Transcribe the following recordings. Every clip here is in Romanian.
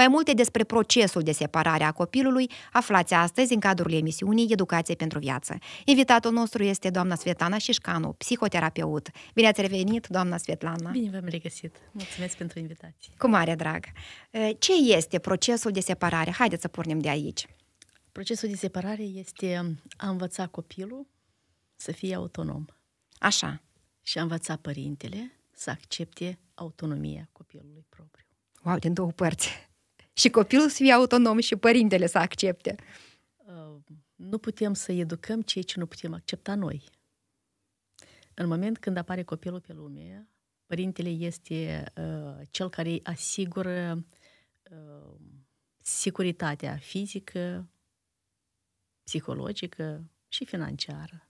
Mai multe despre procesul de separare a copilului aflați astăzi în cadrul emisiunii Educație pentru Viață. Invitatul nostru este doamna Svetlana Șișcanu, psihoterapeut. Bine ați revenit, doamna Svetlana! Bine v-am regăsit! Mulțumesc pentru invitație! Cu mare drag! Ce este procesul de separare? Haideți să pornim de aici. Procesul de separare este a învăța copilul să fie autonom. Așa. Și a învăța părintele să accepte autonomia copilului propriu. Wow, din două părți și copilul să fie autonom și părintele să accepte. Uh, nu putem să educăm ceea ce nu putem accepta noi. În moment când apare copilul pe lume, părintele este uh, cel care îi asigură uh, securitatea fizică, psihologică și financiară.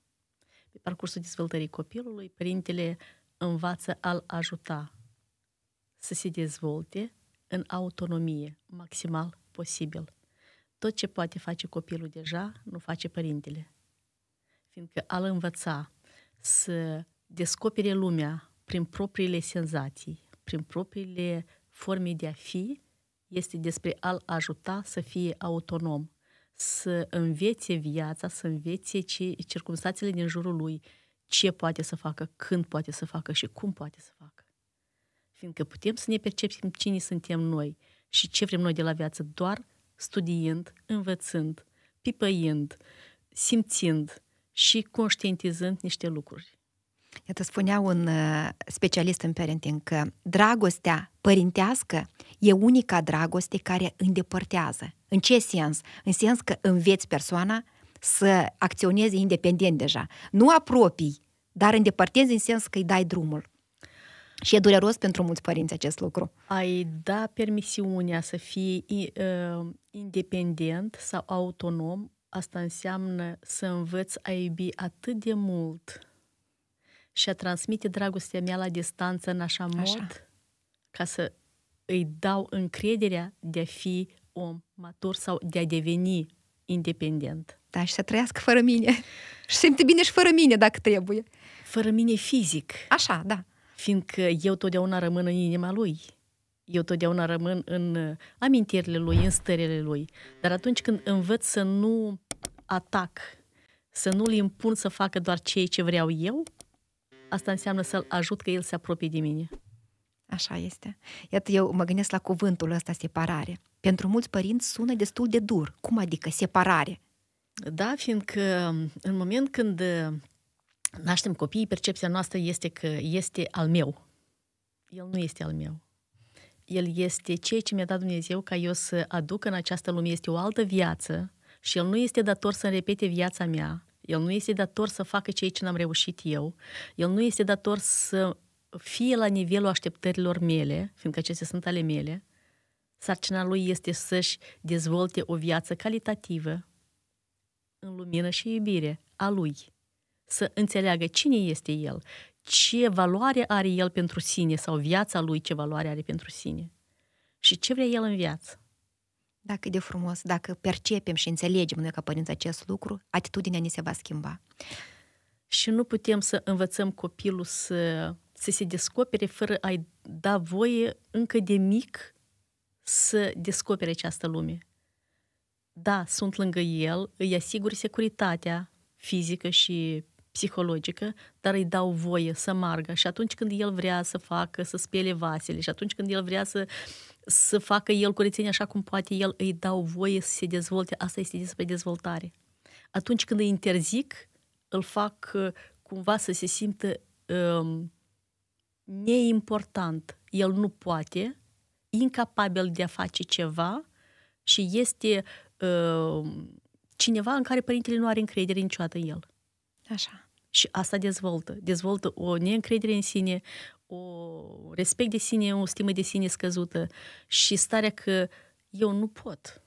Pe parcursul dezvoltării copilului, părintele învață a-l ajuta să se dezvolte în autonomie maximal posibil. Tot ce poate face copilul deja, nu face părintele. Fiindcă al învăța să descopere lumea prin propriile senzații, prin propriile forme de a fi, este despre a-l ajuta să fie autonom, să învețe viața, să învețe ce, circunstanțele din jurul lui, ce poate să facă, când poate să facă și cum poate să facă fiindcă putem să ne percepem cine suntem noi și ce vrem noi de la viață, doar studiind, învățând, pipăind, simțind și conștientizând niște lucruri. Iată, spunea un uh, specialist în parenting că dragostea părintească e unica dragoste care îndepărtează. În ce sens? În sens că înveți persoana să acționeze independent deja. Nu apropii, dar îndepărtezi în sens că îi dai drumul. Și e dureros pentru mulți părinți acest lucru. Ai da permisiunea să fii uh, independent sau autonom, asta înseamnă să învăți a iubi atât de mult și a transmite dragostea mea la distanță în așa, așa. mod ca să îi dau încrederea de a fi om matur sau de a deveni independent. Da, și să trăiască fără mine. Și simte bine și fără mine dacă trebuie. Fără mine fizic. Așa, da fiindcă eu totdeauna rămân în inima lui. Eu totdeauna rămân în uh, amintirile lui, în stările lui. Dar atunci când învăț să nu atac, să nu-l impun să facă doar ceea ce vreau eu, asta înseamnă să-l ajut că el se apropie de mine. Așa este. Iată, eu mă gândesc la cuvântul ăsta separare. Pentru mulți părinți sună destul de dur. Cum adică separare? Da, fiindcă um, în moment când uh, naștem copiii, percepția noastră este că este al meu. El nu este al meu. El este ceea ce mi-a dat Dumnezeu ca eu să aduc în această lume. Este o altă viață și El nu este dator să-mi repete viața mea. El nu este dator să facă ceea ce n-am reușit eu. El nu este dator să fie la nivelul așteptărilor mele, fiindcă acestea sunt ale mele. Sarcina lui este să-și dezvolte o viață calitativă în lumină și iubire a lui să înțeleagă cine este el, ce valoare are el pentru sine sau viața lui ce valoare are pentru sine și ce vrea el în viață. Dacă de frumos, dacă percepem și înțelegem noi ca părinți acest lucru, atitudinea ni se va schimba. Și nu putem să învățăm copilul să, să se descopere fără a-i da voie încă de mic să descopere această lume. Da, sunt lângă el, îi asigur securitatea fizică și psihologică, dar îi dau voie să margă și atunci când el vrea să facă, să spele vasele și atunci când el vrea să să facă el curățenie așa cum poate el, îi dau voie să se dezvolte. Asta este despre dezvoltare. Atunci când îi interzic, îl fac uh, cumva să se simtă um, neimportant. El nu poate, incapabil de a face ceva și este um, cineva în care părintele nu are încredere niciodată în el. Așa. Și asta dezvoltă. Dezvoltă o neîncredere în sine, o respect de sine, o stimă de sine scăzută și starea că eu nu pot.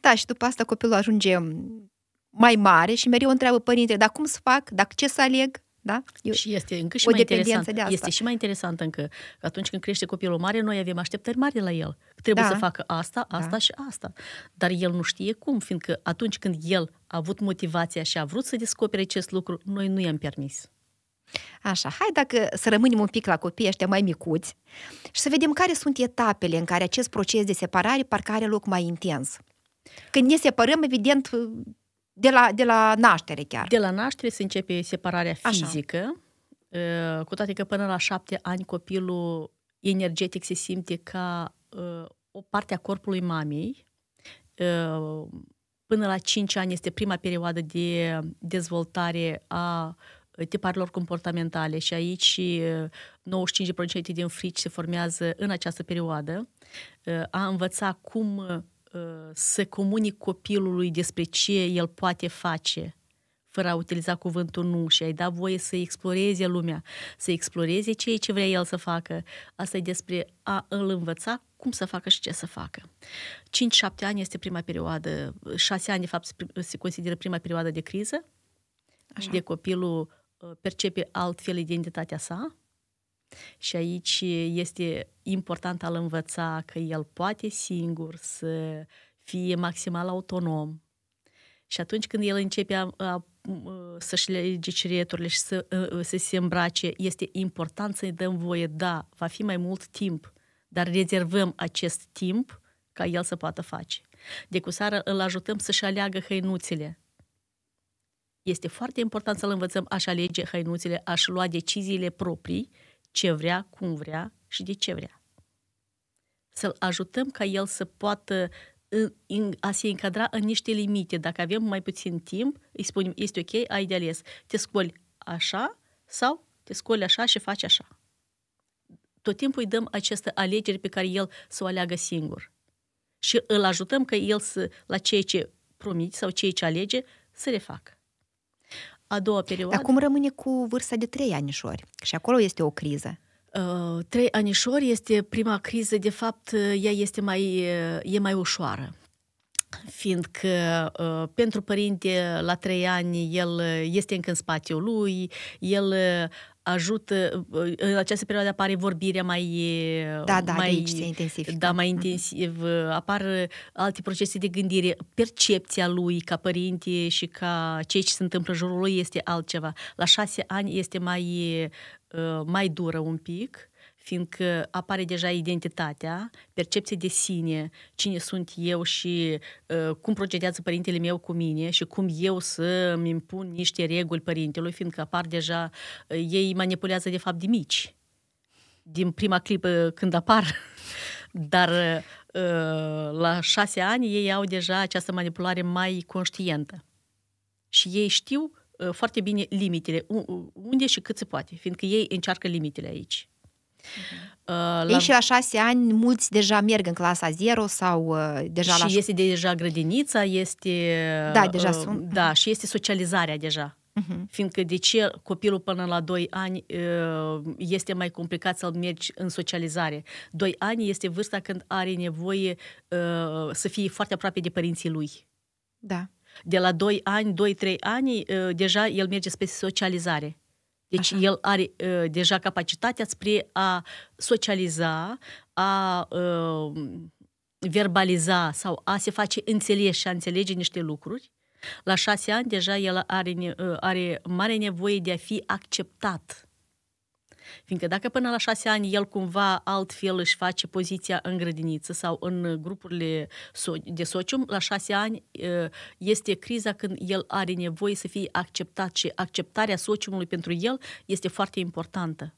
Da, și după asta copilul ajunge mm, mai mare și mereu întreabă părintele, dar cum să fac, dar ce să aleg? Da? Eu, și este încă și o mai interesant. De asta. Este și mai interesant încă că atunci când crește copilul mare, noi avem așteptări mari la el. Trebuie da. să facă asta, da. asta da. și asta. Dar el nu știe cum, fiindcă atunci când el a avut motivația și a vrut să descopere acest lucru, noi nu i-am permis. Așa, hai dacă să rămânem un pic la copiii ăștia mai micuți și să vedem care sunt etapele în care acest proces de separare parcă are loc mai intens. Când ne separăm, evident, de la, de la naștere chiar. De la naștere se începe separarea fizică, Așa. Ă, cu toate că până la șapte ani copilul energetic se simte ca ă, o parte a corpului mamei. Ă, până la 5 ani este prima perioadă de dezvoltare a tiparilor comportamentale și aici 95% din frici se formează în această perioadă. A învăța cum Uh, să comunic copilului despre ce el poate face fără a utiliza cuvântul nu și ai da voie să exploreze lumea, să exploreze e ce vrea el să facă. Asta e despre a îl învăța cum să facă și ce să facă. 5-7 ani este prima perioadă, 6 ani de fapt se consideră prima perioadă de criză Așa. și de copilul uh, percepe altfel identitatea sa și aici este important al învăța că el poate singur să fie maximal autonom. Și atunci când el începe a, a, să-și lege cireturile și să, a, să se îmbrace, este important să-i dăm voie, da, va fi mai mult timp, dar rezervăm acest timp ca el să poată face. De cu seară îl ajutăm să-și aleagă hăinuțele. Este foarte important să-l învățăm a-și alege hăinuțele, a-și lua deciziile proprii, ce vrea, cum vrea și de ce vrea. Să-l ajutăm ca el să poată în, în, a se încadra în niște limite. Dacă avem mai puțin timp, îi spunem, este ok, ai de ales. Te scoli așa sau te scoli așa și faci așa. Tot timpul îi dăm această alegere pe care el să o aleagă singur. Și îl ajutăm ca el să, la ceea ce promite sau ceea ce alege, să le facă a doua perioadă. Acum rămâne cu vârsta de trei anișori și acolo este o criză. Uh, trei anișori este prima criză, de fapt, ea este mai, e mai ușoară fiindcă uh, pentru părinte la trei ani el este încă în spațiul lui, el ajută, uh, în această perioadă apare vorbirea mai... Uh, da, da, mai, aici se intensifică. Da, mai intensiv. Mhm. Apar uh, alte procese de gândire. Percepția lui ca părinte și ca ceea ce se întâmplă în jurul lui este altceva. La șase ani este mai, mai dură un pic fiindcă apare deja identitatea, percepția de sine, cine sunt eu și uh, cum procedează părintele meu cu mine și cum eu să mi impun niște reguli părintelui, fiindcă apar deja, uh, ei manipulează de fapt de mici, din prima clipă când apar, dar uh, la șase ani ei au deja această manipulare mai conștientă și ei știu uh, foarte bine limitele, unde și cât se poate, fiindcă ei încearcă limitele aici. Uh-huh. La... Ei și la șase ani, mulți deja merg în clasa 0 sau uh, deja și la... Și este deja grădinița, este... Da, deja uh, sunt. Da, și este socializarea deja. Uh-huh. Fiindcă de ce copilul până la 2 ani uh, este mai complicat să-l mergi în socializare? 2 ani este vârsta când are nevoie uh, să fie foarte aproape de părinții lui. Da. De la 2 ani, 2-3 ani, uh, deja el merge spre socializare. Deci Așa. el are uh, deja capacitatea spre a socializa, a uh, verbaliza sau a se face înțeles și a înțelege niște lucruri. La șase ani deja el are, uh, are mare nevoie de a fi acceptat Fiindcă dacă până la șase ani el cumva altfel își face poziția în grădiniță sau în grupurile de socium, la șase ani este criza când el are nevoie să fie acceptat și acceptarea sociumului pentru el este foarte importantă.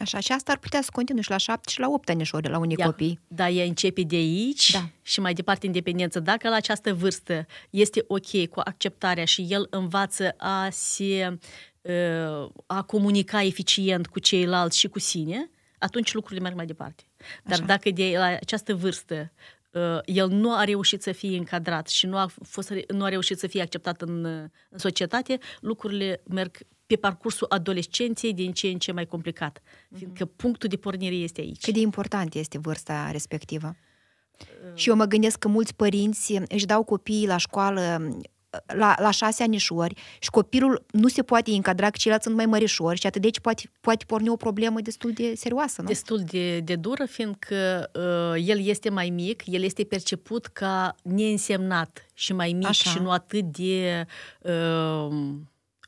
Așa, și asta ar putea să continue și la șapte și la opt anișori la unii Ia, da. copii. Da, e începe de aici da. și mai departe independență. Dacă la această vârstă este ok cu acceptarea și el învață a se Ă, a comunica eficient cu ceilalți și cu sine, atunci lucrurile merg mai departe. Dar Așa. dacă de la această vârstă ă, el nu a reușit să fie încadrat și nu a, fost, nu a reușit să fie acceptat în, în societate, lucrurile merg pe parcursul adolescenței din ce în ce mai complicat, mm-hmm. fiindcă punctul de pornire este aici. Cât de important este vârsta respectivă? Ă. Și eu mă gândesc că mulți părinți își dau copiii la școală la, la șase anișori și copilul nu se poate încadra, că ceilalți sunt mai mărișori și atât aici deci poate, poate porni o problemă destul de serioasă, nu? Destul de, de dură, fiindcă uh, el este mai mic, el este perceput ca neînsemnat și mai mic Așa. și nu atât de uh,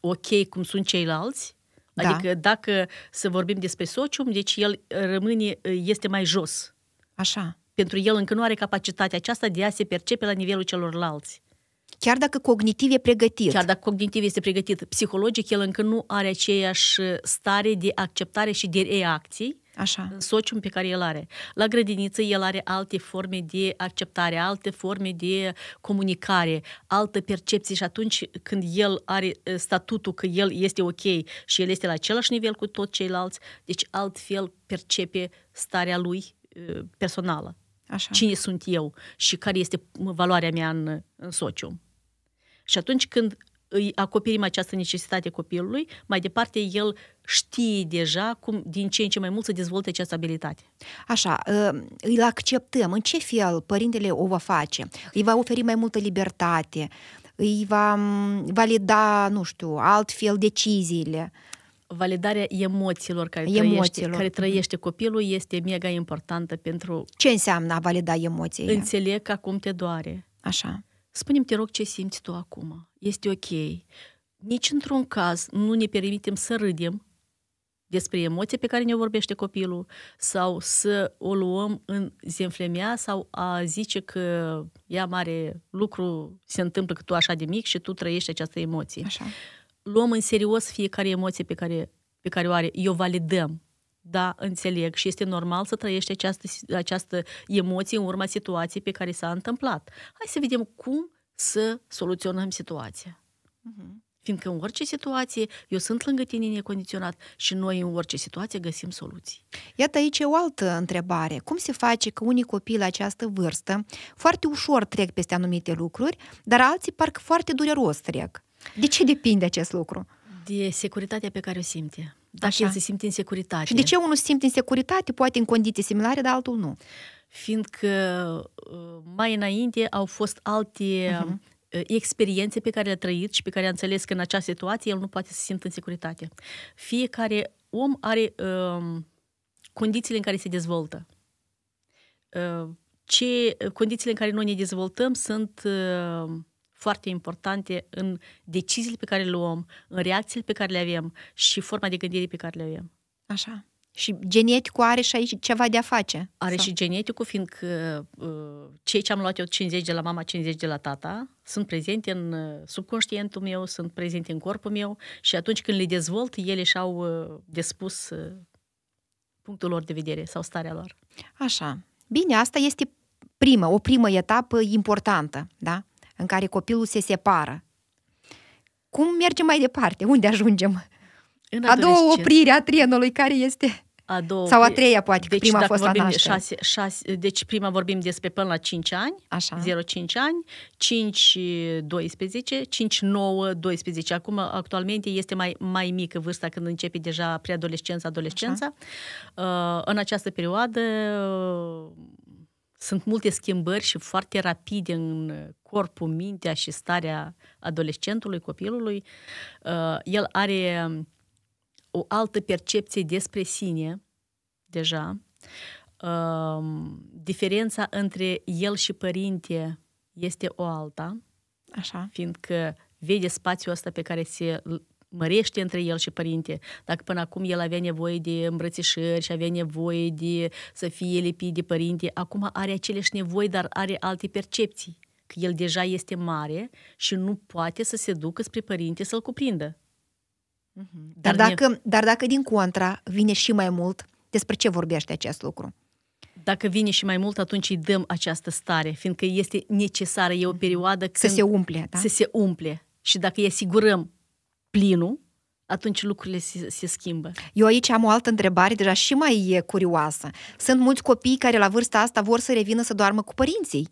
ok cum sunt ceilalți. Da. Adică dacă să vorbim despre socium, deci el rămâne, uh, este mai jos. Așa. Pentru el încă nu are capacitatea aceasta de a se percepe la nivelul celorlalți. Chiar dacă cognitiv e pregătit. Chiar dacă cognitiv este pregătit, psihologic el încă nu are aceeași uh, stare de acceptare și de reacții Așa. Uh, socium pe care el are. La grădiniță el are alte forme de acceptare, alte forme de comunicare, altă percepție și atunci când el are uh, statutul că el este ok și el este la același nivel cu tot ceilalți, deci altfel percepe starea lui personală. Așa. cine sunt eu și care este valoarea mea în, în sociu. Și atunci când îi acoperim această necesitate copilului, mai departe el știe deja cum din ce în ce mai mult să dezvolte această abilitate. Așa, uh, îl acceptăm. În ce fel părintele o va face? Îi va oferi mai multă libertate? Îi va mm, valida, nu știu, altfel deciziile? validarea emoțiilor care, emoțiilor. Trăiește, care trăiește mhm. copilul este mega importantă pentru... Ce înseamnă a valida emoțiile? Înțeleg că acum te doare. Așa. Spune-mi, te rog, ce simți tu acum. Este ok. Nici într-un caz nu ne permitem să râdem despre emoții pe care ne vorbește copilul sau să o luăm în zemflemea sau a zice că ea mare lucru se întâmplă că tu așa de mic și tu trăiești această emoție. Așa luăm în serios fiecare emoție pe care, pe care o are, eu validăm. Da, înțeleg și este normal să trăiești această, această emoție în urma situației pe care s-a întâmplat. Hai să vedem cum să soluționăm situația. Uh-huh. Fiindcă în orice situație, eu sunt lângă tine necondiționat și noi în orice situație găsim soluții. Iată aici o altă întrebare. Cum se face că unii copii la această vârstă foarte ușor trec peste anumite lucruri, dar alții parcă foarte dureros trec? De ce depinde acest lucru? De securitatea pe care o simte. Dacă Așa. el se simte în securitate. Și de ce unul se simte în securitate, poate în condiții similare, dar altul nu? Fiindcă uh, mai înainte au fost alte uh-huh experiențe pe care le-a trăit și pe care a înțeles că în acea situație el nu poate să se simtă în securitate. Fiecare om are uh, condițiile în care se dezvoltă. Uh, ce condițiile în care noi ne dezvoltăm sunt uh, foarte importante în deciziile pe care le luăm, în reacțiile pe care le avem și forma de gândire pe care le avem. Așa. Și geneticul are și aici ceva de a face. Are sau? și geneticul, fiindcă uh, cei ce am luat eu 50 de la mama, 50 de la tata, sunt prezente în uh, subconștientul meu, sunt prezente în corpul meu și atunci când le dezvolt, ele și-au uh, despus punctul lor de vedere sau starea lor. Așa. Bine, asta este prima, o primă etapă importantă, da? în care copilul se separă. Cum mergem mai departe? Unde ajungem? În a doua oprire a trenului care este a doua, sau a treia poate, deci, prima a fost vorbim a de Șase, șase, deci prima vorbim despre până la 5 ani, Așa. 0-5 ani, 5 12, 5 9 12. Acum actualmente este mai mai mică vârsta când începe deja preadolescența, adolescența. Așa. Uh, în această perioadă uh, sunt multe schimbări și foarte rapide în uh, corpul, mintea și starea adolescentului, copilului. Uh, el are um, o altă percepție despre sine, deja. Um, diferența între el și părinte este o alta. Așa. Fiindcă vede spațiul ăsta pe care se mărește între el și părinte. Dacă până acum el avea nevoie de îmbrățișări și avea nevoie de să fie lipit de părinte, acum are aceleași nevoi, dar are alte percepții. Că el deja este mare și nu poate să se ducă spre părinte să-l cuprindă. Mhm. Dar, dar, dacă, ne... dar dacă din contra vine și mai mult, despre ce vorbește acest lucru? Dacă vine și mai mult, atunci îi dăm această stare, fiindcă este necesară, e o mhm. perioadă când... Să se umple, da? Să se umple. Și dacă îi asigurăm plinul, atunci lucrurile se, se schimbă. Eu aici am o altă întrebare, deja și mai e curioasă. Sunt mulți copii care la vârsta asta vor să revină să doarmă cu părinții.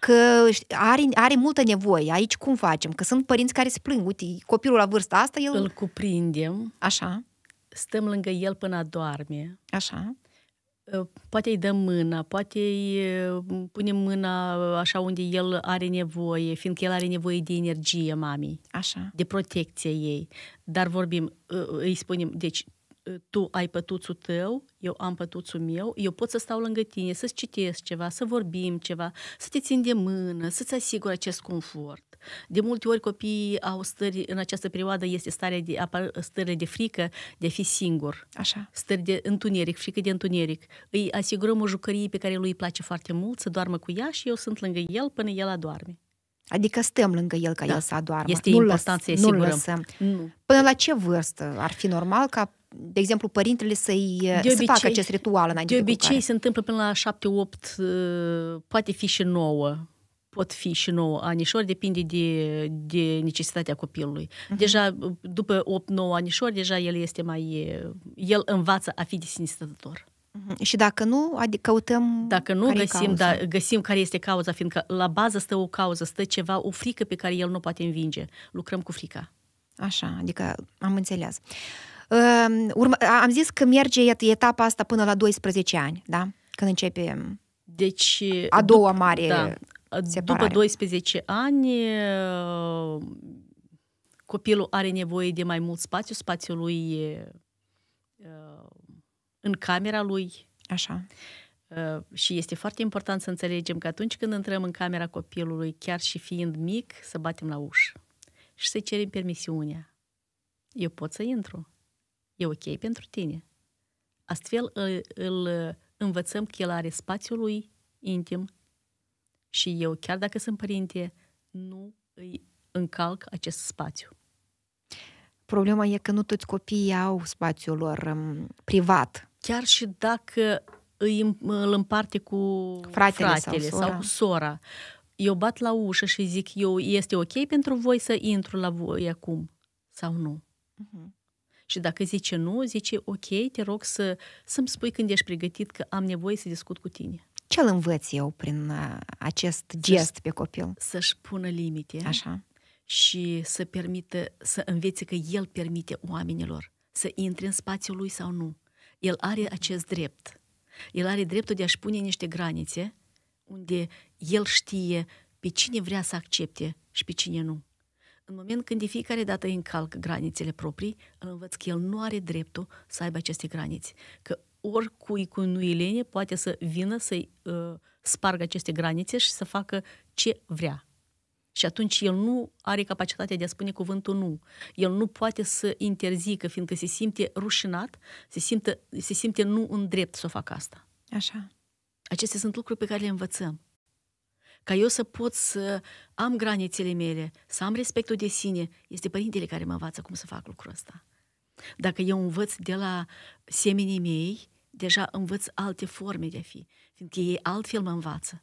Că are, are multă nevoie. Aici cum facem? Că sunt părinți care se plâng. Uite, copilul la vârsta asta, el... Îl cuprindem. Așa. Stăm lângă el până doarme. Așa. Ă, poate îi dăm mâna, poate îi ă, punem mâna așa unde el are nevoie, fiindcă el are nevoie de energie mamei, așa. de protecție ei. Dar vorbim, ă, îi spunem, deci tu ai pătuțul tău, eu am pătuțul meu, eu pot să stau lângă tine, să-ți citesc ceva, să vorbim ceva, să te țin de mână, să-ți asigur acest confort. De multe ori copiii au stări, în această perioadă este starea de, apar stările de frică de a fi singur. Așa. Stări de întuneric, frică de întuneric. Îi asigurăm o jucărie pe care lui îi place foarte mult, să doarmă cu ea și eu sunt lângă el până el adorme. Adică stăm lângă el ca da. el să adoarmă. Este nu important lăs, să-i asigurăm. Nu lăsăm. Nu. Până la ce vârstă ar fi normal ca de exemplu, părintele să-i de obicei, să facă acest ritual înainte de De obicei de se întâmplă până la 7-8, uh, poate fi și 9 pot fi și 9 anișori, depinde de, de necesitatea copilului. Uh-huh. Deja uh, după 8-9 anișori, deja el este mai... Uh, el învață a fi disinstător. Uh-huh. Mhm. Și dacă nu, adică căutăm Dacă nu, care găsim, da, găsim care este cauza, fiindcă la bază stă o cauză, stă ceva, o frică pe care el nu poate învinge. Lucrăm cu frica. Așa, adică am înțeles. Uh, Ehm, urmă, am zis că merge etapa asta până la 12 ani, da? Când începe mm, deci, a doua după, mare da, separare. După 12 ani, uh, copilul are nevoie de mai mult spațiu, spațiul lui e uh, în camera lui. Așa. Uh, și este foarte important să înțelegem că atunci când intrăm în camera copilului, chiar și fiind mic, să batem la ușă și să cerem permisiunea. Eu pot să intru e ok pentru tine. Astfel îl, îl uh, învățăm că el are spațiul lui intim și eu, chiar dacă sunt părinte, nu îi încalc acest spațiu. Problema e că nu toți copiii au spațiul lor um, privat. Chiar și dacă îi, îl împarte cu fratele, fratele sau, sora. sau cu sora, eu bat la ușă și zic eu, este ok pentru voi să intru la voi acum sau nu? Uh-huh. Și dacă zice nu, zice ok, te rog să, să-mi spui când ești pregătit că am nevoie să discut cu tine. Ce îl învăț eu prin uh, acest gest să-și, pe copil? Să-și pună limite. Așa. Și să permită, să învețe că el permite oamenilor să intre în spațiul lui sau nu. El are acest drept. El are dreptul de a-și pune niște granițe unde el știe pe cine vrea să accepte și pe cine nu. În moment când de fiecare dată îi încalcă granițele proprii, îl învăț că el nu are dreptul să aibă aceste graniți. Că oricui cu nu lene poate să vină să-i uh, spargă aceste granițe și să facă ce vrea. Și atunci el nu are capacitatea de a spune cuvântul nu. El nu poate să interzică, fiindcă se simte rușinat, se simte, se simte nu în drept să o facă asta. Așa. Acestea sunt lucruri pe care le învățăm ca eu să pot să am granițele mele, să am respectul de sine, este părintele care mă învață cum să fac lucrul ăsta. Dacă eu învăț de la seminii mei, deja învăț alte forme de a fi, fiindcă ei altfel mă învață.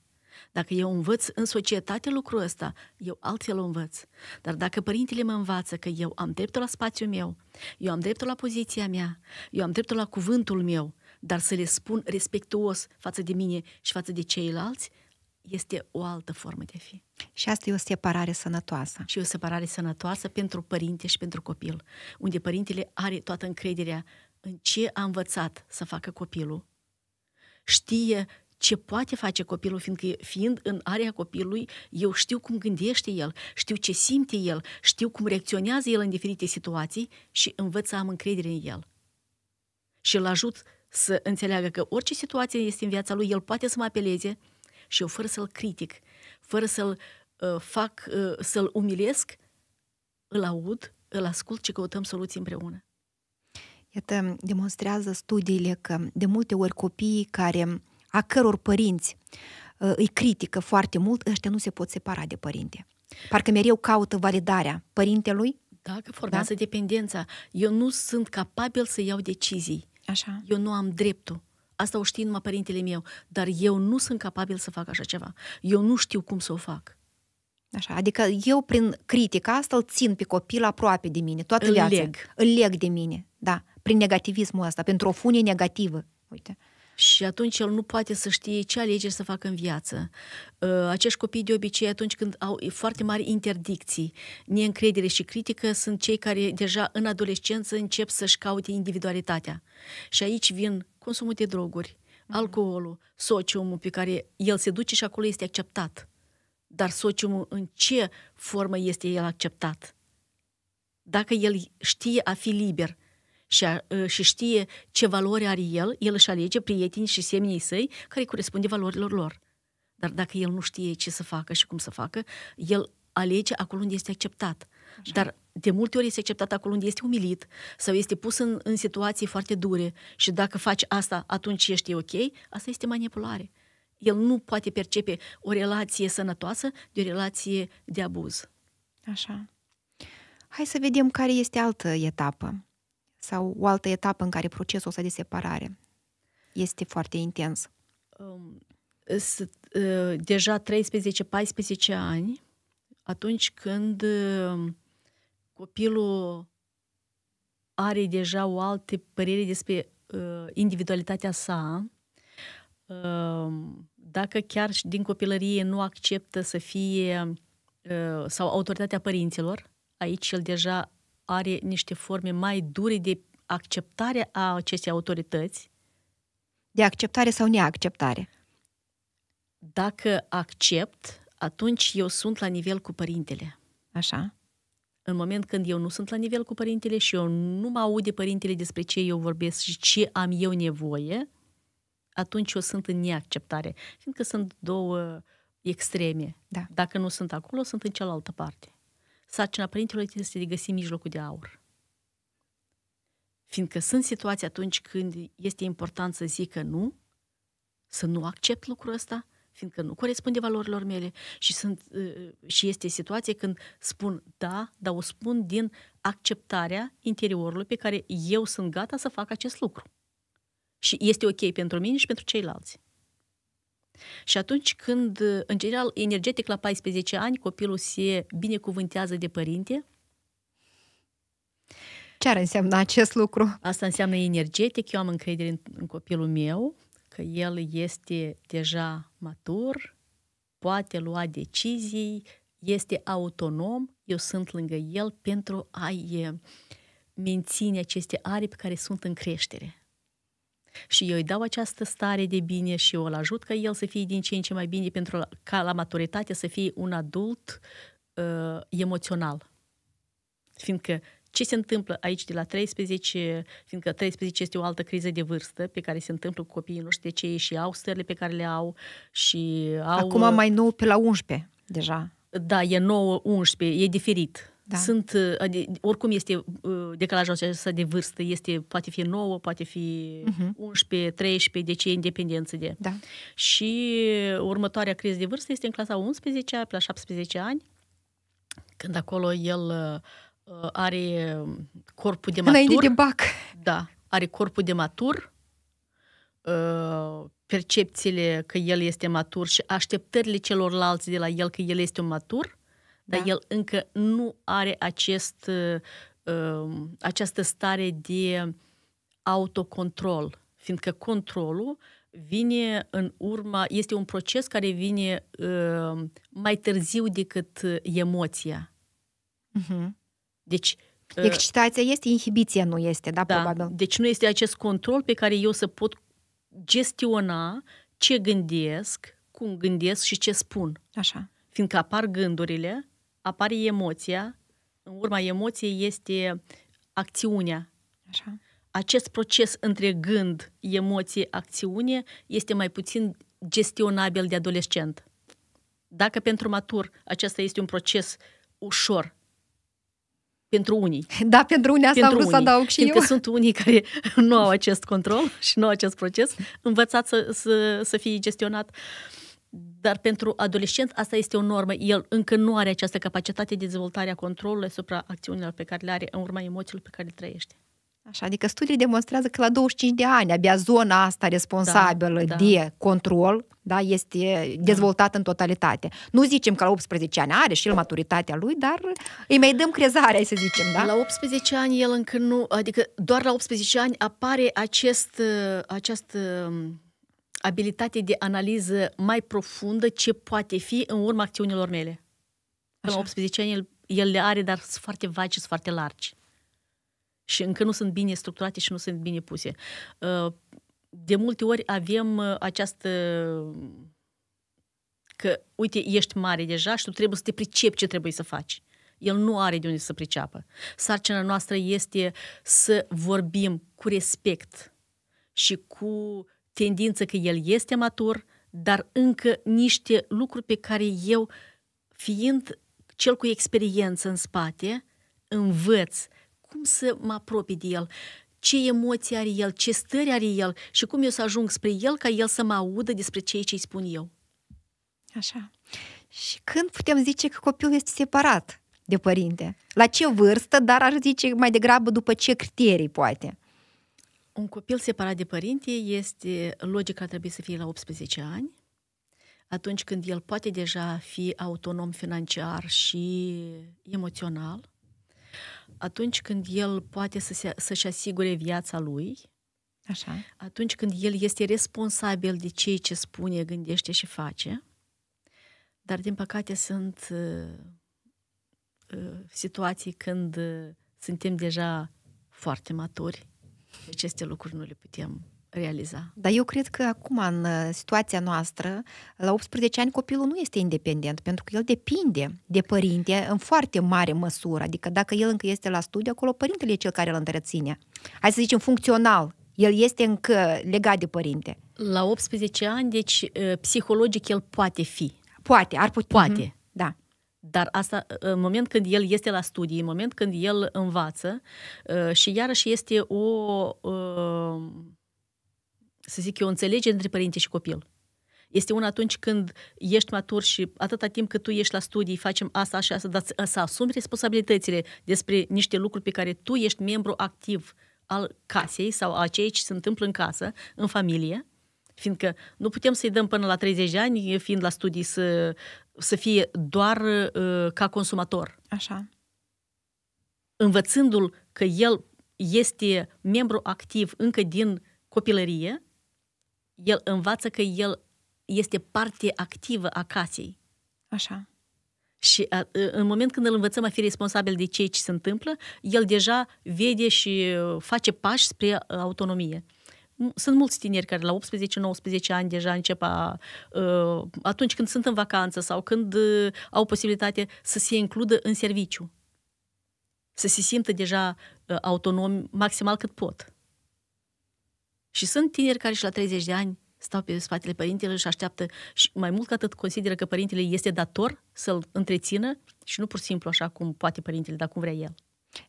Dacă eu învăț în societate lucrul ăsta, eu altfel o învăț. Dar dacă părintele mă învață că eu am dreptul la spațiul meu, eu am dreptul la poziția mea, eu am dreptul la cuvântul meu, dar să le spun respectuos față de mine și față de ceilalți, este o altă formă de a fi. Și asta e o separare sănătoasă. Și o separare sănătoasă pentru părinte și pentru copil, unde părintele are toată încrederea în ce a învățat să facă copilul, știe ce poate face copilul, fiindcă fiind în area copilului, eu știu cum gândește el, știu ce simte el, știu cum reacționează el în diferite situații și învăț să am încredere în el. Și îl ajut să înțeleagă că orice situație este în viața lui, el poate să mă apeleze, și eu fără să-l critic, fără să-l uh, fac, uh, să-l umilesc, îl aud, îl ascult și căutăm soluții împreună. Iată, demonstrează studiile că de multe ori copiii care, a căror părinți uh, îi critică foarte mult, ăștia nu se pot separa de părinte. Parcă mereu caută validarea părintelui. Da, că da? formează da? dependența. Eu nu sunt capabil să iau decizii. Așa. Eu nu am dreptul. Asta o știe numai părintele meu, dar eu nu sunt capabil să fac așa ceva. Eu nu știu cum să o fac. Așa, adică eu prin critica asta îl țin pe copil aproape de mine, toată îl viața. Leg. Îl leg de mine, da, prin negativismul ăsta, pentru o funie negativă. Uite. Și atunci el nu poate să știe ce alegeri să facă în viață. Ă, acești copii de obicei, atunci când au foarte mari interdicții, neîncredere și critică, sunt cei care deja în adolescență încep să-și caute individualitatea. Și aici vin consumul de droguri, mm-hmm. alcoolul, sociumul pe care el se duce și acolo este acceptat. Dar sociumul în ce formă este el acceptat? Dacă el știe a fi liber și, a, ă, și știe ce valori are el, el își alege prietenii și semnii săi care corespunde valorilor lor. Dar dacă el nu știe ce să facă și cum să facă, el alege acolo unde este acceptat. Așa. Dar de multe ori este acceptat acolo unde este umilit sau este pus în, în situații foarte dure și dacă faci asta, atunci ești ok, asta este manipulare. El nu poate percepe o relație sănătoasă de o relație de abuz. Așa. Hai să vedem care este altă etapă sau o altă etapă în care procesul ăsta de separare este foarte intens. Um, sunt uh, deja 13-14 ani atunci când uh, copilul are deja o altă părere despre uh, individualitatea sa, uh, dacă chiar și din copilărie nu acceptă să fie uh, sau autoritatea părinților, aici el deja are niște forme mai dure de acceptare a acestei autorități. De acceptare sau neacceptare? Dacă accept, atunci eu sunt la nivel cu părintele. Așa în moment când eu nu sunt la nivel cu părintele și eu nu mă aude părintele despre ce eu vorbesc și ce am eu nevoie, atunci eu sunt în neacceptare, fiindcă sunt două extreme. Da. Dacă nu sunt acolo, sunt în cealaltă parte. Sarcina părintelui este de găsi mijlocul de aur. Fiindcă sunt situații atunci când este important să zică nu, să nu accept lucrul ăsta, fiindcă nu corespunde valorilor mele și, sunt, uh, și este situație când spun da, dar o spun din acceptarea interiorului pe care eu sunt gata să fac acest lucru. Și este ok pentru mine și pentru ceilalți. Și atunci când, uh, în general, energetic la 14 ani, copilul se binecuvântează de părinte, ce ar înseamnă acest lucru? Asta înseamnă energetic, eu am încredere în, în copilul meu, că el este deja matur, poate lua decizii, este autonom, eu sunt lângă el pentru a-i menține aceste aripi care sunt în creștere. Și eu îi dau această stare de bine și eu îl ajut ca el să fie din ce în ce mai bine pentru ca la maturitate să fie un adult uh, emoțional. Fiindcă ce se întâmplă aici de la 13, fiindcă 13 este o altă criză de vârstă pe care se întâmplă cu copiii noștri, de ce ei și au stările pe care le au și au... Acum uh, mai nou pe la 11 deja. Da, e 9-11, e diferit. Da. Sunt, uh, oricum este uh, decalajul acesta de vârstă, este, poate fi 9, poate fi uh-huh. 11, 13, deci e independență de. Da. Și următoarea criză de vârstă este în clasa 11 pe la 17 ani, când acolo el Uh, are um, corpul de matur. Înainte de bac. Da, are corpul de matur, uh, percepțiile că el este matur și așteptările celorlalți de la el că el este un matur, da. dar el încă nu are acest, uh, um, această stare de autocontrol, fiindcă controlul vine în urma, este un proces care vine mai târziu decât emoția. Uh-huh. Deci, Excitația deci uh, este, inhibiția nu este, da, da, probabil. Deci nu este acest control pe care eu să pot gestiona ce gândesc, cum gândesc și ce spun. Așa. Fiindcă apar gândurile, apare emoția, în urma emoției este acțiunea. Așa. Acest proces între gând, emoție, acțiune este mai puțin gestionabil de adolescent. Dacă pentru matur acesta este un proces ușor, pentru unii. Da, pentru unii asta pentru am vrut unii. să adaug și Fiindcă eu. sunt unii care nu au acest control și nu au acest proces, învățat să, să, să fie gestionat. Dar pentru adolescent asta este o normă. El încă nu are această capacitate de dezvoltare a controlului asupra acțiunilor pe care le are în urma emoțiilor pe care le trăiește. Așa, adică studiile demonstrează că la 25 de ani abia zona asta responsabilă da, da. de control da, este da. dezvoltată da. în totalitate. Nu zicem că la 18 ani are și el maturitatea lui, dar îi mai dăm crezarea, să zicem, da? La 18 ani el încă nu, adică doar la 18 ani apare acest, acest um, abilitate de analiză mai profundă ce poate fi în urma acțiunilor mele. Așa. la 18 ani el, el le are, dar sunt foarte vagi și foarte largi și încă nu sunt bine structurate și nu sunt bine puse. Uh, de multe ori avem uh, această că, uite, ești mare deja și tu trebuie să te pricepi ce trebuie să faci. El nu are de unde să priceapă. Sarcina noastră este să vorbim cu respect și cu tendință că el este matur, dar încă niște lucruri pe care eu, fiind cel cu experiență în spate, învăț cum să mă apropii de el, ce emoții are el, ce stări are el și cum eu să ajung spre el ca el să mă audă despre cei ce îi spun eu. Așa. Și când putem zice că copilul este separat de părinte? La ce vârstă, dar ar zice mai degrabă după ce criterii, poate? Un copil separat de părinte este, logic, ar trebui să fie la 18 ani, atunci când el poate deja fi autonom financiar și emoțional, atunci când el poate să se, să-și asigure viața lui, Așa. atunci când el este responsabil de cei ce spune, gândește și face, dar din păcate sunt uh, uh, situații când uh, suntem deja foarte maturi, deci, aceste lucruri nu le putem realiza. Dar eu cred că acum, în uh, situația noastră, la 18 ani copilul nu este independent, pentru că el depinde de părinte în foarte mare măsură. Adică dacă el încă este la studiu, acolo părintele e cel care îl întreține. Hai să zicem funcțional, el este încă legat de părinte. La 18 ani, deci uh, psihologic el poate fi. Poate, ar putea. Poate. Mm-hmm. Da. Dar asta, uh, în moment când el este la studii, în moment când el învață, și iarăși este o să zic eu, înțelegere între părinte și copil. Este una atunci când ești matur și atâta timp cât tu ești la studii, facem asta și asta, dar să asumi responsabilitățile despre niște lucruri pe care tu ești membru activ al casei sau a ceea ce se întâmplă în casă, în familie, fiindcă nu putem să-i dăm până la 30 de ani, fiind la studii, să, să fie doar uh, ca consumator. Așa. Învățându-l că el este membru activ încă din copilărie, el învață că el este parte activă a casei. Așa. Și a, în moment când îl învățăm a fi responsabil de ceea ce se întâmplă, el deja vede și face pași spre autonomie. Sunt mulți tineri care la 18-19 ani deja încep a, atunci când sunt în vacanță sau când au posibilitate să se includă în serviciu. Să se simtă deja autonomi maximal cât pot. Și sunt tineri care și la 30 de ani stau pe spatele părintelor și așteaptă și mai mult ca atât consideră că părintele este dator să-l întrețină și nu pur și simplu așa cum poate părintele, dar cum vrea el.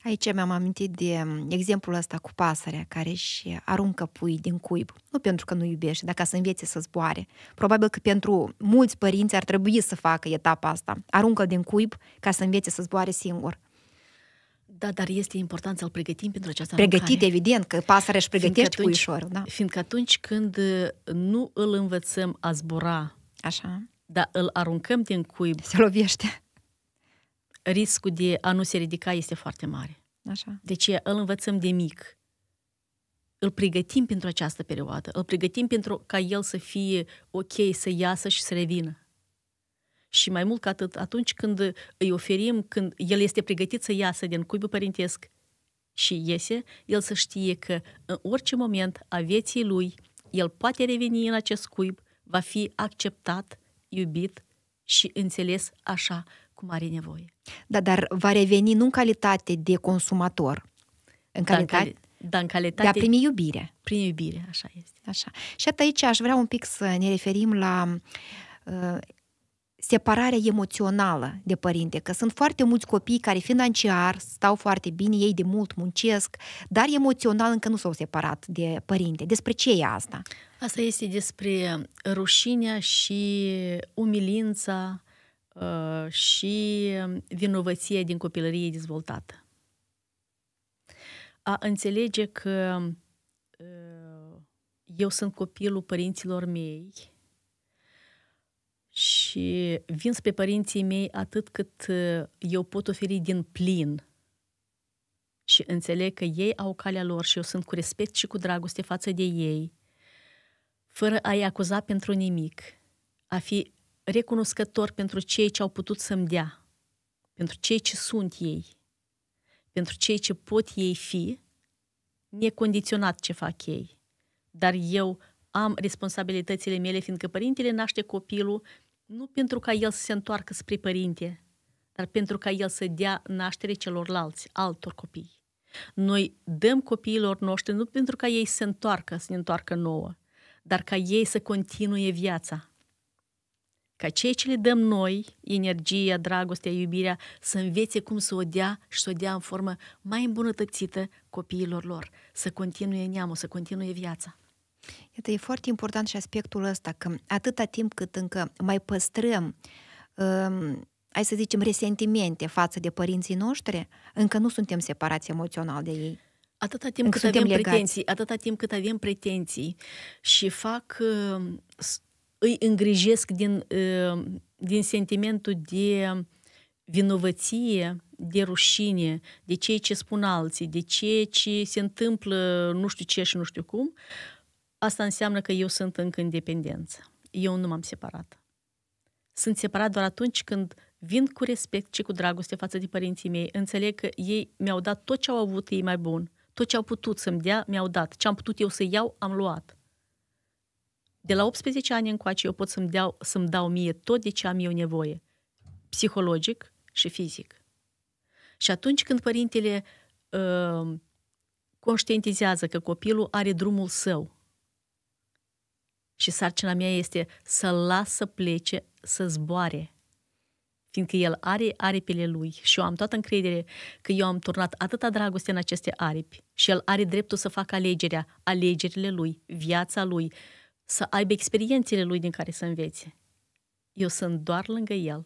Aici mi-am amintit de um, exemplul ăsta cu pasărea care își aruncă pui din cuib. Nu pentru că nu iubește, dar ca să învețe să zboare. Probabil că pentru mulți părinți ar trebui să facă etapa asta. Aruncă din cuib ca să învețe să zboare singur. Da, dar este important să-l pregătim pentru această Pregătit, aruncare. evident, că pasărea își pregătește fiindcă atunci, Da? Fiindcă atunci când uh, nu îl învățăm a zbura, Așa. dar îl aruncăm din cuib, se lovește. Riscul de a nu se ridica este foarte mare. Așa. Deci îl învățăm de mic. Îl pregătim pentru această perioadă. Îl pregătim pentru ca el să fie ok, să iasă și să revină. Și mai mult ca atât, atunci când îi oferim, când el este pregătit să iasă din cuibul părintesc și iese, el să știe că în orice moment a vieții lui, el poate reveni în acest cuib, va fi acceptat, iubit și înțeles așa cum are nevoie. Da, dar va reveni nu în calitate de consumator, în da, calitate... Da, da, în calitate... De a primi iubire. Prin iubire, așa este. Așa. Și atât aici aș vrea un pic să ne referim la uh, separarea emoțională de părinte, că sunt foarte mulți copii care financiar stau foarte bine, ei de mult muncesc, dar emoțional încă nu s-au separat de părinte. Despre ce e asta? Asta este despre rușinea și umilința uh, și vinovăția din copilărie dezvoltată. A înțelege că uh, eu sunt copilul părinților mei, și vin spre părinții mei atât cât ă, eu pot oferi din plin și înțeleg că ei au calea lor și eu sunt cu respect și cu dragoste față de ei, fără a-i acuza pentru nimic, a fi recunoscător pentru cei ce au putut să-mi dea, pentru cei ce sunt ei, pentru cei ce pot ei fi, necondiționat ce fac ei. Dar eu am responsabilitățile mele, fiindcă părintele naște copilul nu pentru ca el să se întoarcă spre părinte, dar pentru ca el să dea naștere celorlalți, altor copii. Noi dăm copiilor noștri nu pentru ca ei să se întoarcă, să ne întoarcă nouă, dar ca ei să continue viața. Ca cei ce le dăm noi, energia, dragostea, iubirea, să învețe cum să o dea și să o dea în formă mai îmbunătățită copiilor lor, să continue neamul, să continue viața. Iată, e foarte important și aspectul ăsta, că atâta timp cât încă mai păstrăm, um, hai să zicem, resentimente față de părinții noștri, încă nu suntem separați emoțional de ei. Atâta timp încă cât avem legați. pretenții, atâta timp cât avem pretenții și fac, ehm, îi îngrijesc din, ehm, din sentimentul de vinovăție, de rușine, de ceea ce spun alții, de ceea ce se întâmplă nu știu ce și nu știu cum, uh, asta înseamnă că eu sunt încă în dependență. Eu nu m-am separat. Sunt separat doar atunci când vin cu respect și cu dragoste față de părinții mei, înțeleg că ei mi-au dat tot ce au avut ei mai bun, tot ce au putut să-mi dea, mi-au dat. Ce am putut eu să iau, am luat. De la 18 ani încoace eu pot să-mi, dau, să-mi dau mie tot de ce am eu nevoie, psihologic și fizic. Și atunci când părintele uh, conștientizează că copilul are drumul său, și sarcina mea este să las să plece, să zboare. Fiindcă el are aripile lui și eu am toată încredere că eu am turnat atâta dragoste în aceste aripi și el are dreptul să facă alegerea, alegerile lui, viața lui, să aibă experiențele lui din care să învețe. Eu sunt doar lângă el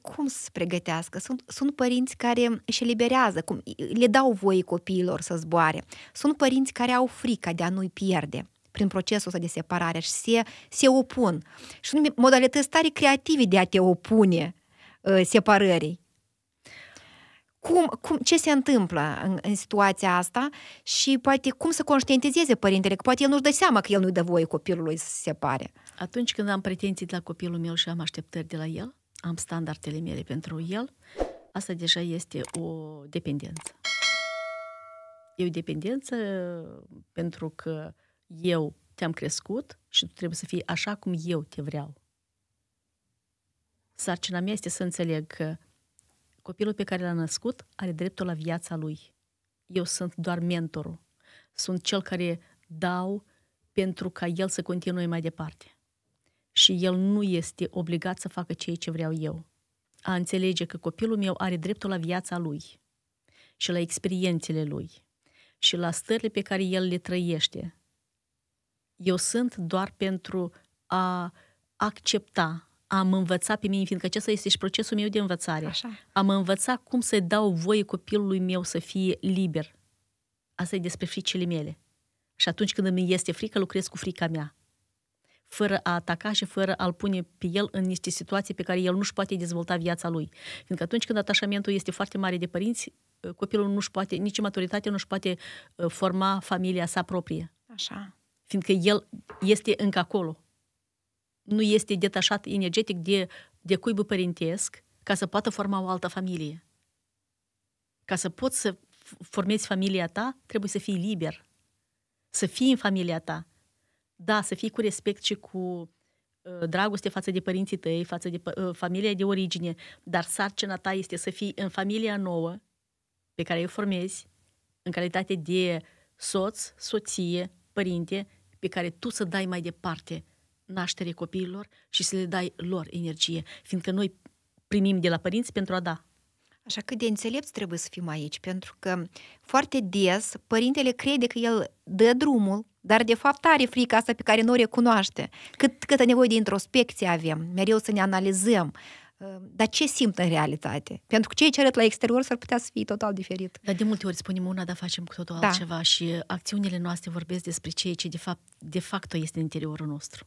cum să se pregătească. Sunt, sunt părinți care își eliberează, cum, le dau voie copiilor să zboare. Sunt părinți care au frica de a nu-i pierde prin procesul ăsta de separare și se, se opun. Și sunt modalități tare creative de a te opune uh, separării. Cum, cum, ce se întâmplă în, în situația asta și poate cum să conștientizeze părintele, că poate el nu-și dă seama că el nu-i dă voie copilului să se separe. Atunci când am pretenții de la copilul meu și am așteptări de la el, am standardele mele pentru el, asta deja este o dependență. E o dependență uh, pentru că eu te-am crescut și tu trebuie să fii așa cum eu te vreau. Sarcina mea este să înțeleg că copilul pe care l-a născut are dreptul la viața lui. Eu sunt doar mentorul. Sunt cel care dau pentru ca el să continue mai departe. Și el nu este obligat să facă ceea ce vreau eu. A înțelege că copilul meu are dreptul la viața lui și la experiențele lui și la stările pe care el le trăiește eu sunt doar pentru a accepta, a mă învăța pe mine, fiindcă acesta este și procesul meu de învățare. Așa. A mă învăța cum să i dau voie copilului meu să fie liber. Asta e despre fricile mele. Și atunci când îmi este frică, lucrez cu frica mea. Fără a ataca și fără a-l pune pe el în niște situații pe care el nu-și poate dezvolta viața lui. Fiindcă atunci când atașamentul este foarte mare de părinți, copilul nu-și poate, nici maturitatea nu-și poate uh, forma familia sa proprie. Așa fiindcă el este încă acolo. Nu este detașat energetic de, de cuibul părintesc ca să poată forma o altă familie. Ca să poți să formezi familia ta, trebuie să fii liber, să fii în familia ta. Da, să fii cu respect și cu uh, dragoste față de părinții tăi, față de uh, familia de origine, dar sarcina ta este să fii în familia nouă pe care o formezi, în calitate de soț, soție, părinte, pe care tu să dai mai departe naștere copiilor și să le dai lor energie, fiindcă noi primim de la părinți pentru a da. Așa cât de înțelepți trebuie să fim aici, pentru că foarte des părintele crede că el dă drumul, dar de fapt are frica asta pe care nu o recunoaște. Cât, câtă nevoie de introspecție avem, mereu să ne analizăm, Ă, dar ce simt în realitate? Pentru că ce arăt la exterior s-ar putea să fie total diferit. Dar de multe ori spunem una, dar facem cu totul da. altceva și acțiunile noastre vorbesc despre ceea ce de fapt de facto este în interiorul nostru.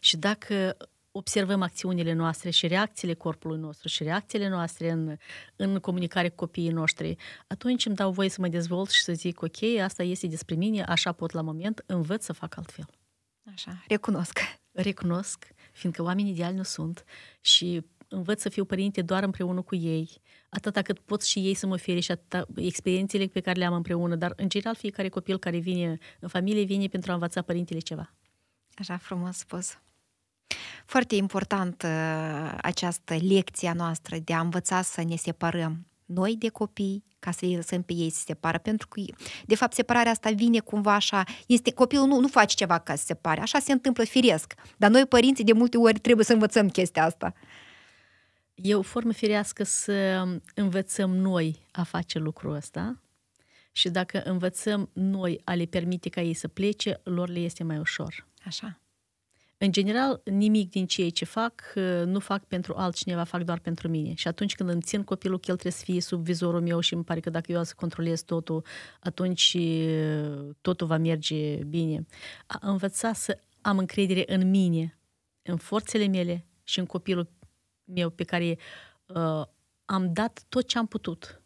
Și dacă observăm acțiunile noastre și reacțiile corpului nostru și reacțiile noastre în, în comunicare cu copiii noștri, atunci îmi dau voie să mă dezvolt și să zic, ok, asta este despre mine, așa pot la moment, învăț să fac altfel. Așa, recunosc. Recunosc, fiindcă oamenii ideali nu sunt și învăț să fiu părinte doar împreună cu ei, atâta cât pot și ei să mă ofere și atâta experiențele pe care le am împreună, dar în general fiecare copil care vine în familie vine pentru a învăța părintele ceva. Așa frumos spus. Foarte important uh, această lecție a noastră de a învăța să ne separăm noi de copii, ca să îi lăsăm pe ei să se separă, pentru că, de fapt, separarea asta vine cumva așa, este, copilul nu, nu face ceva ca să se separe, așa se întâmplă firesc, dar noi, părinții, de multe ori trebuie să învățăm chestia asta. E o formă firească să învățăm noi a face lucrul ăsta și dacă învățăm noi a le permite ca ei să plece, lor le este mai ușor. Așa. În general, nimic din ceea ce fac uh, nu fac pentru altcineva, fac doar pentru mine. Și atunci când îmi țin copilul că el trebuie să fie sub vizorul meu și îmi pare că dacă eu să controlez totul, atunci uh, totul va merge bine. A învăța să am încredere în mine, în forțele mele și în copilul meu pe care uh, am dat tot ce am putut.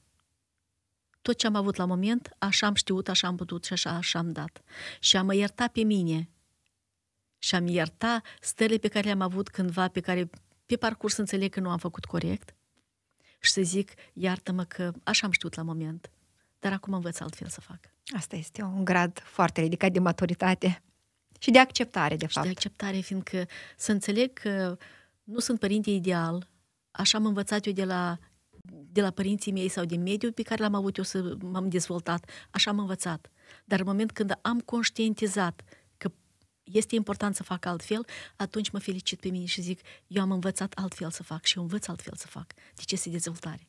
Tot ce am avut la moment, așa am știut, așa am putut și așa, așa am dat. Și am iertat pe mine. Și am iertat stele pe care le-am avut cândva, pe care pe parcurs înțeleg că nu am făcut corect. Și să zic, iartă-mă că așa am știut la moment. Dar acum învăț altfel să fac. Asta este un grad foarte ridicat de maturitate. Și de acceptare, de fapt. Și de acceptare, fiindcă să înțeleg că uh, nu sunt părinte ideal, așa am învățat eu de la, de la părinții mei sau din mediul pe care l-am avut eu să m-am dezvoltat, așa am învățat. Dar în moment când am conștientizat că este important să fac altfel, atunci mă felicit pe mine și zic, eu am învățat altfel să fac și eu învăț altfel să fac. De ce este dezvoltare.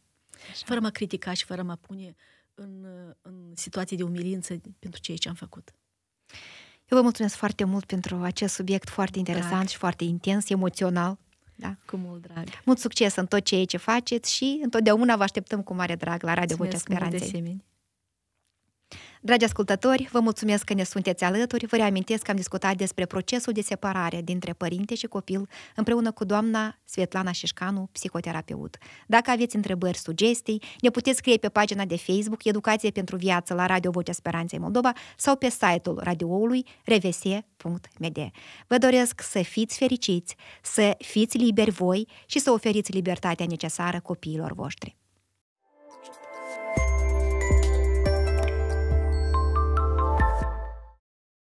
Așa. Fără mă critica și fără mă pune în, în situații de umilință pentru ceea ce am făcut. Eu vă mulțumesc foarte mult pentru acest subiect foarte interesant Drag. și foarte intens, emoțional. Da? Cu mult drag. Mult succes în tot ceea ce faceți și întotdeauna vă așteptăm cu mare drag la Radio Vocea Speranței. Dragi ascultători, vă mulțumesc că ne sunteți alături. Vă reamintesc că am discutat despre procesul de separare dintre părinte și copil împreună cu doamna Svetlana Șișcanu, psihoterapeut. Dacă aveți întrebări, sugestii, ne puteți scrie pe pagina de Facebook Educație pentru Viață la Radio Vocea Speranței Moldova sau pe site-ul radioului revese.md. Vă doresc să fiți fericiți, să fiți liberi voi și să oferiți libertatea necesară copiilor voștri.